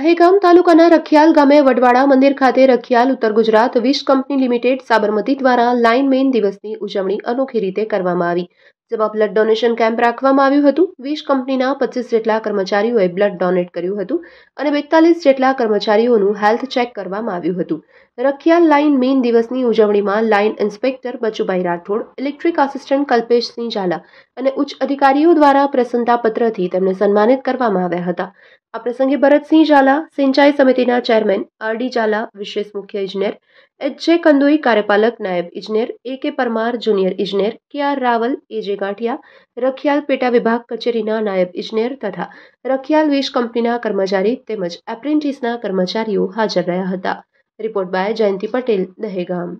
દહેગામ તાલુકાના રખિયાલ ગામે વડવાડા મંદિર ખાતે રખિયાલ ઉત્તર ગુજરાત વિશ કંપની લિમિટેડ સાબરમતી દ્વારા લાઇનમેન દિવસની ઉજવણી અનોખી રીતે કરવામાં આવી જેમાં બ્લડ ડોનેશન કેમ્પ રાખવામાં આવ્યું હતું વીસ કંપનીના પચીસ જેટલા કર્મચારીઓએ બ્લડ ડોનેટ કર્યું હતું અને બેતાલીસ જેટલા કર્મચારીઓનું હેલ્થ ચેક કરવામાં આવ્યું હતું રખિયાલ લાઇન મેઇન દિવસની ઉજવણીમાં line inspector Bachubhai Rathod electric assistant Kalpeshsinh Jhala અને ઉચ્ચ અધિકારીઓ દ્વારા પ્રસન્નતાપત્રથી તેમને સન્માનિત કરવામાં આવ્યા હતા આ પ્રસંગે ભરતસિંહ ઝાલા સિંચાઈ સમિતિના ચેરમેન આર ડી ઝાલા વિશેષ મુખ્ય ઇજનેર એચ જે કંદોઈ કાર્યપાલક નાયબ ઇજનેર એ કે પરમાર જુનિયર ઇજનેર કે આર રાવલ એ જે ગાંઠિયા રખિયાલ પેટા વિભાગ કચેરીના નાયબ ઇજનેર તથા રખિયાલ વીજ કંપનીના કર્મચારી તેમજ એપ્રેન્ટિસના કર્મચારીઓ હાજર રહ્યા હતા રિપોર્ટ બાય જયંતિ પટેલ દહેગામ